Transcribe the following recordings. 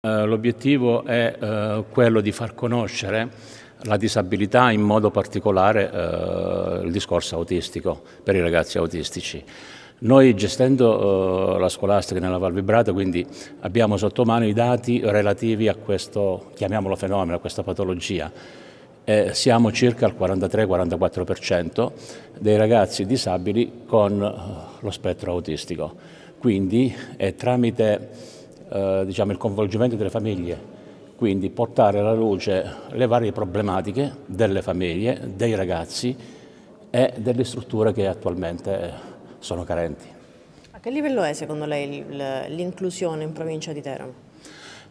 Eh, l'obiettivo è eh, quello di far conoscere la disabilità, in modo particolare eh, il discorso autistico per i ragazzi autistici. Noi gestendo eh, la scolastica nella Val Vibrata, quindi abbiamo sotto mano i dati relativi a questo, chiamiamolo fenomeno, a questa patologia. Eh, siamo circa al 43-44% dei ragazzi disabili con eh, lo spettro autistico. Quindi è tramite eh, diciamo, il coinvolgimento delle famiglie, quindi portare alla luce le varie problematiche delle famiglie, dei ragazzi e delle strutture che attualmente sono carenti. A che livello è secondo lei l'inclusione in provincia di Teramo?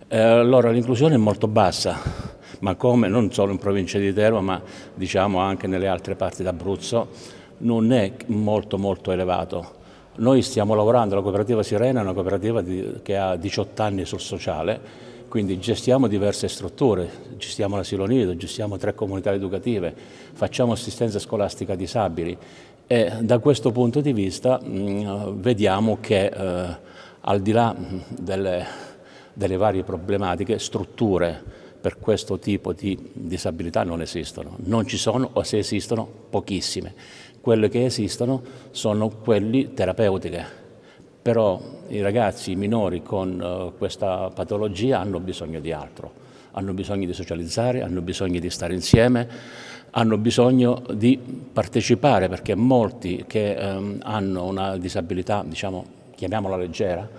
Eh, allora l'inclusione è molto bassa, ma come non solo in provincia di Teramo, ma diciamo anche nelle altre parti d'Abruzzo, non è molto molto elevato. Noi stiamo lavorando, la cooperativa Sirena è una cooperativa di, che ha 18 anni sul sociale, quindi gestiamo diverse strutture, gestiamo l'asilo nido, gestiamo tre comunità educative, facciamo assistenza scolastica a disabili e da questo punto di vista mh, vediamo che eh, al di là delle, delle varie problematiche, strutture per questo tipo di disabilità non esistono, non ci sono o se esistono pochissime. Quelle che esistono sono quelli terapeutiche, però i ragazzi, i minori con eh, questa patologia hanno bisogno di altro, hanno bisogno di socializzare, hanno bisogno di stare insieme, hanno bisogno di partecipare perché molti che ehm, hanno una disabilità, diciamo, chiamiamola leggera,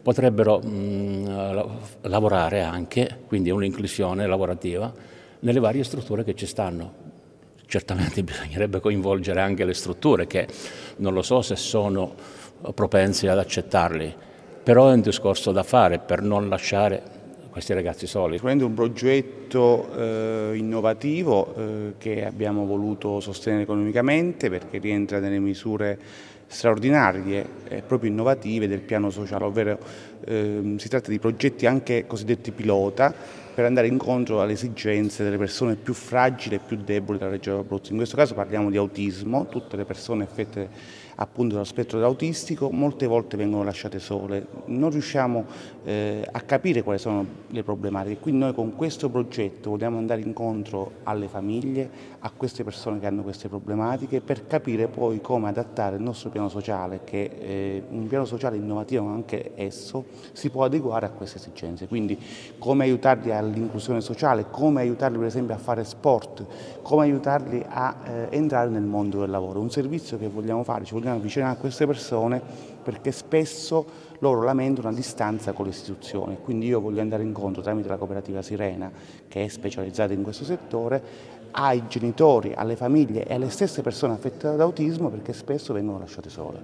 potrebbero mh, mm, lavorare anche, quindi è un'inclusione lavorativa, nelle varie strutture che ci stanno certamente bisognerebbe coinvolgere anche le strutture che non lo so se sono propensi ad accettarli, però è un discorso da fare per non lasciare questi ragazzi soli. Sicuramente un progetto eh, innovativo eh, che abbiamo voluto sostenere economicamente perché rientra nelle misure straordinarie e proprio innovative del piano sociale, ovvero eh, si tratta di progetti anche cosiddetti pilota per andare incontro alle esigenze delle persone più fragili e più deboli della regione Abruzzo. In questo caso parliamo di autismo, tutte le persone affette appunto dallo spettro autistico molte volte vengono lasciate sole, non riusciamo eh, a capire quali sono le problematiche, quindi noi con questo progetto vogliamo andare incontro alle famiglie, a queste persone che hanno queste problematiche per capire poi come adattare il nostro piano sociale, che è eh, un piano sociale innovativo anche esso, si può adeguare a queste esigenze, quindi come aiutarli a all'inclusione sociale, come aiutarli per esempio a fare sport, come aiutarli a eh, entrare nel mondo del lavoro. Un servizio che vogliamo fare, ci vogliamo avvicinare a queste persone perché spesso loro lamentano a distanza con le istituzioni, quindi io voglio andare incontro tramite la cooperativa Sirena, che è specializzata in questo settore, ai genitori, alle famiglie e alle stesse persone affette da autismo perché spesso vengono lasciate sole.